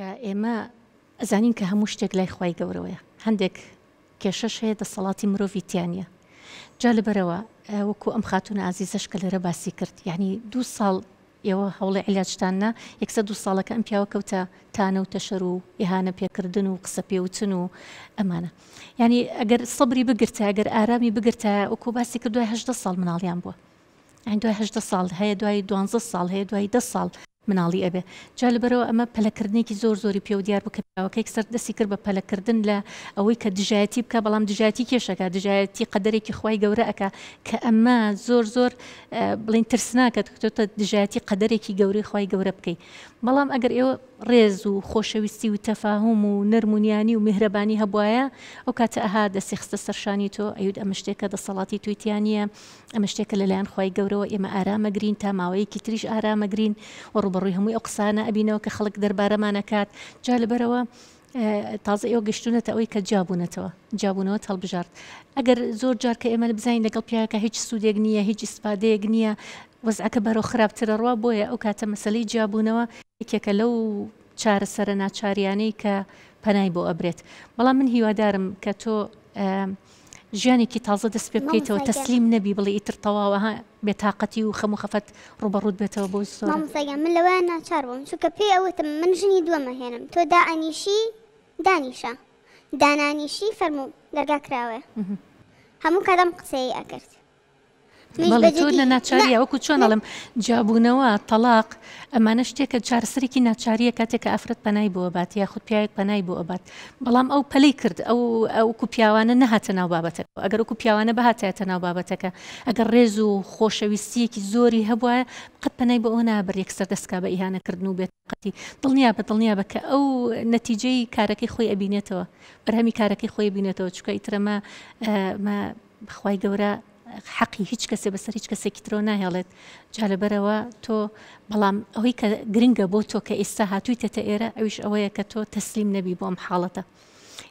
کە ئێمە ئەزانین کە هەموو شتێک لای خی گەورەوەیە هەندێک کێشەش هەیە دەسەڵاتی مرۆڤیتیانە جا لەبەرەوە وەکو ئەم خاتونە ئازیزەش کە لەرە باسی کرد یعنی دو ساڵ ئێوە هەوڵی علاجتاننا یەکسە دو ساڵەکە ئەم پیاوە کەوتە تانە و تەشەر و یهانە پێکردن و قسە پێوتن و ئەمانە یعنی ئەگەر سەبری بگرتە ئەگەر ئارامی بگرتە وەکو باسی کردوهه ساڵ مناڵیان بووە دوهه ساڵ هەیە دوای 12 ساڵ هەیە دوای ده ساڵ مناڵی ئەبێ جا لەبەرەوە ئەمە پەلەکردنێکی زۆر زۆری پێ و دیار بکەکەکەی سەر دەستی کرد بە پەلەکردن لە ئەوەی کە دژایەتی بکە بەڵام دژاتی کێشەکە دژایەتی قەدرێکی خی گەورە ئەکا کە ئەمە زۆر زۆر بڵین ترسناکە تۆتە دژایەتی قەدرێکی گەوری خی گەورە بکەی بەڵام ئەگەر ئێوە ڕێز و خۆشەویستی و تەفاهم و نەرمونیانی و میهرەبانی هەبواە ئەو کاتە ئەها دەستی خستە سەرشانی تۆ ئەود ئەمە شتێکە دەسەڵاتی تویتیانە ئەمە شتێکە لەلایەن خی گەورەوە ئێمە ئارامەگرین تا ماوەیەکی تریش ئارامەگرین وەڕ ڕوبڕی هەمووی ئەو قسانە ئەبینەوە کە خەڵک دەربارەمانەکات جا لەبەرەوە تازە ئێوە گەشتونەتە ئەوەی کە جابوونەتەوە جابوونەوە هەڵبژارد ئەگەر زۆر جار کە ئێمە بزانین لەگەڵ پیاکە هیچ سوودێک نییە هیچ ئیسپادەیەک نییە وەزعەکە بەرەو خراپترە ڕوا بۆیە ئەو کاتە مەسلەی جابوونەوە یەکێکە لەو چارەسەرە ناچاریانەی کە پەنای بۆ ئەبرێت بەڵام من هیوادارم کە تۆ ژیانێکی تازە دەست پێ بکەیتەوە تەسلیم نەبی بڵێ ئیتر تەواوە بێتاقەتی و خەم و خەفەت ڕوبەڕوود بێتەوە بۆ زۆر من لەوە ناچار بووم چکە پێی ئەوتم من ژنی دووەمە هێنم تۆ دا ئەنیشی دانیشە دانانیشی فەرمو دەرگا کراوە هەموو کادەم قسەی ئەکرد لە ناچاریە وەکو چۆنەڵم جابوونەوە تەلاق ئەمانە شتێکە چارسێکی ناچاریە کاتێکە ئافرەت پەنای بۆ بات یا خود پیاەک پەنای بۆ ئەبات بەڵام ئەو پەلی کرد ئەو ئەوکو پیاوانە نەهاتە ناو بابەتەکە ئەگەر وکو پیاوانە بەهاتایەتە ناو بابەتەکە ئەگەر ڕێز و خۆشەویستیەکی زۆری هەبواە قەت پەنای بۆ ئەو نابەر یەکسەر دەستکا بە ئیهانەکردن و بێت قەتی دڵنیا بە دڵنیا بەکە ئەو نەتیجەی کارەکەی خۆی ئەبینێتەوە بەرهەمی کارەکەی خۆی بینێتەوە چکە ئیترەمە خی گەورە حەقی هیچ کەسێ بەسەر هیچ کەسێکی ترۆ نایڵێت جالبەرەوە تۆ بەڵام ئەوەی کە گرنگە بۆ تۆ کە ئێستا هاتووی تێتە ئێرە ئەویش ئەوەیە کە تۆ تەسلیم نەبی بۆم حاڵەتە.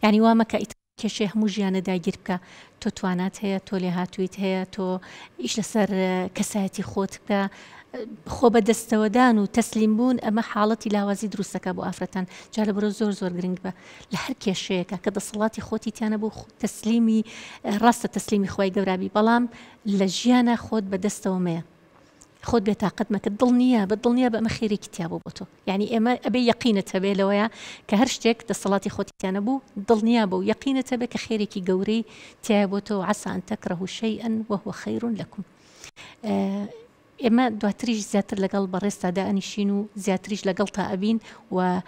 ینی وامەکە کێشێ هەموو ژیانە داگیر بکە تۆ توانات هەیە تۆ لێ هاتوویت هەیە تۆ ئیش لەسەر کەسایەتی خۆت بکە خۆ بەدەستەوەدان و تەسلیم بوون ئەمە حاڵەتی لاوازی دروستەکە بۆ ئافرەتان جا لە بڕۆ زۆر زۆر گرنگ بە لە هەر کێشەیەەکە کە دەسەڵاتی خۆتی تیانە بۆ تەسلیمی ڕاستە تەسلیمی خۆی گەورابی بەڵام لە ژیانە خۆت بەدەستەوەمەیە خۆت بێت تااقت مەکە دڵ نییە بە دڵ نییە بە ئەمە خێری کتیابوو بۆ تۆ یعنی ئێمە ئەبێ یقینت هەبێ لەوەیە کە هەر شتێک دەسەڵاتی خۆتیانە بوو دڵ نییە بوو یقینت هەبێ کە خێرێکی گەورەی تیا بۆ تۆ عسان تەکرە شیئا و هو خیر لەکوم. اما آه، دواتریش زیاتر لەگەڵ بەڕێستادا ئەنیشین و زیاتریش لەگەڵ تا ئەبین و آه،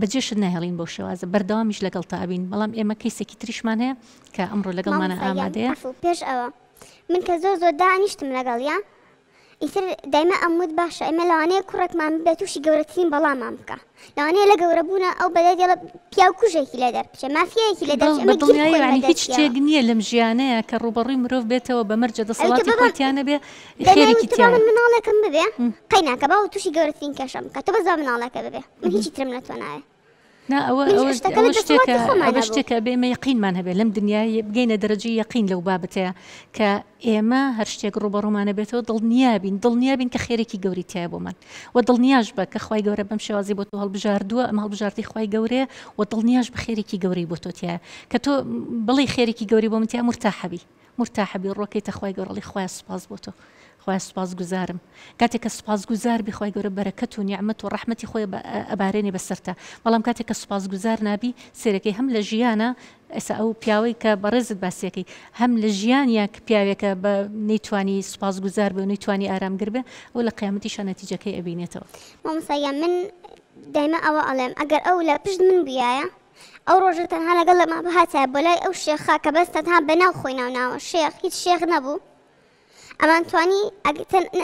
بەجێشت نایڵین بۆ شێوازە بەردەوامیش لەگەڵ تا ئابین بەڵام ئێمە کەیسێکی تریشمان هەیە کە ئەمڕۆ لەگەڵمانە ئامادەیە پێش ئەوە من کە زۆر دانیشتم لەگەڵ یان ئیتر دایمە ئەمود باشە ئەمە لەوانەیە کوڕێکمان بە تووشی گەورەترین بەڵامان بکە لەوانەیە لە گەورە بوونە ئەو بەدە دێڵە پیا و کوژێکی لە دەرچێ مافیەیەکی لە دەرچێت هیچ شتێک نییە لەم ژیانەیە کە ڕوبەڕی مرۆڤ بێتەوە بە مەرجە دەسەڵاتی خۆتیانە بێ خێرێکی من مناڵەکەم ببێ قەیناکە باو تووشی گەورەترین کەشم کە تۆ بەزا مناڵەکە ببێ من هیچی ترم نەتۆنایە شتێکە بێمە یقینمان هەبێت لەم دنیای بگەینە دەرەجی یقین لەو بابەتەیە کە ئێمە هەر شتێک ڕوبەڕوومانە بێتەوە دڵنیابین دڵنیابین کە خێرێکی گەوری تای بۆمان و دڵنیاش بە کە خی گەورە بەم شێوازی بۆ تۆ هەڵبژاردووە ئەم هەڵبژاردی خی گەورەیە و دڵنیاش بە خێرێکی گەوری بۆ تۆتیە کە تۆ بڵی خێرێکی گەوری بۆ منتییا مرتاحبی مرتاحبی ڕۆکەی تەخوای گەوڕڵی خخوای سپاس بۆ تۆ. خۆی سوپاز گوزارم کاتێک کە سوپاز گوزار بخوای گەورە بەرەکەت و نیعممەت و ڕحمەتی خۆی ئەبارێنی بەسەرتە بەڵام کاتێک کە سوپاز گوزار نبی سیرەکەی هەم لە ژیانە ئێسا ئەو پیاوەی کە بەڕێزت باسیەکەی هەم لە ژیانیاک پیاوێکە بە نەیتوانی سوپاز گوزار بێ و نەیتوانی ئارامگر بێ ئەو لە قیامەتی شانەتیجەکەی ئەبینێتەوە مامساە من دایمە ئەوە ئەڵێم ئەگەر ئەو لە پشت من بیایە ئەو ڕۆژە تەنها لەگەڵ لە ما بەهاتە بۆ لای ئەو شێخا کە بەستەنها بەناو خۆی ناوناوە شێخ هیچ شێخ نەبوو ئەمان توانی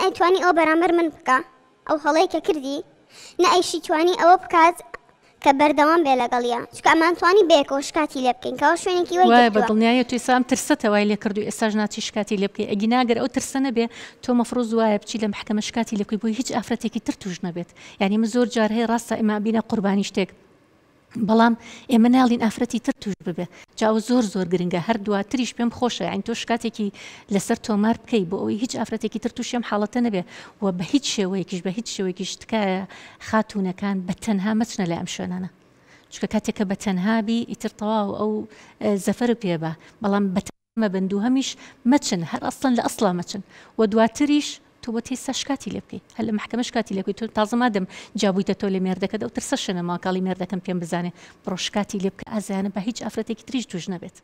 ئەتوانی ئەو بەرامبەر من بکە ئەو هەڵەیە کە کردی نە ئەیشی توانی ئەوە بکات کە بەردەوام بێ لەگەڵیە چکە ئەمانتوانی بێکۆشکاتی لە بکەین کەەوە شوێنێکی وای بە دڵنیایە توی سام ترسەتەوای لێ کردو ئێستاژ ناچی شکاتی لێ بکەی ئەگی ناگەر ئەو ترسە نەبێ تۆ مەفرۆز وایە بچی لە محکەمە شکاتی لەکوی بۆی هیچ ئافرەتێکی تر توش نەبێت یعنی من زۆر جار هەیە ڕاستە ئێمە بینە قوربانی شتێک بەڵام ئێمە ناڵین ئافرەتی تر توش ببێ جاو زۆر زۆر گرنگە هەر دو تریش پێم خۆشە ئەین تۆ شکاتێکی لەسەر تۆمار بکەی بۆ ئەوی هیچ ئافرەتێکی تر تووشێم حاڵەتە نەبێ و بە هیچ شێوەیەکیش بە هیچ شێوەیەکی شتکایە خاتونونەکان بە تەنها مەچنە لە ئەم شوێنانە چکە کاتێکە بە تەنهابی ئیتر تەواو ئەو زەفەر پێبە بەڵام بە مەبند و هەمیش مەچن هەر ئەسڵن لە ئەسڵا مەچن و دواتریش تۆ بۆ تێ سەشکاتی لێ بکەی هەل لە محکەمەشکاتی لێکوی تۆ تازەمادەم جابوویتە تۆ لە مێردەکە ئەو ترسەشەنە ماکاڵی مێردەکەم پێم بزانێ بڕۆشکاتی لێ بکە ئازانە بە هیچ ئافرەتێکی تریش توش نەبێت.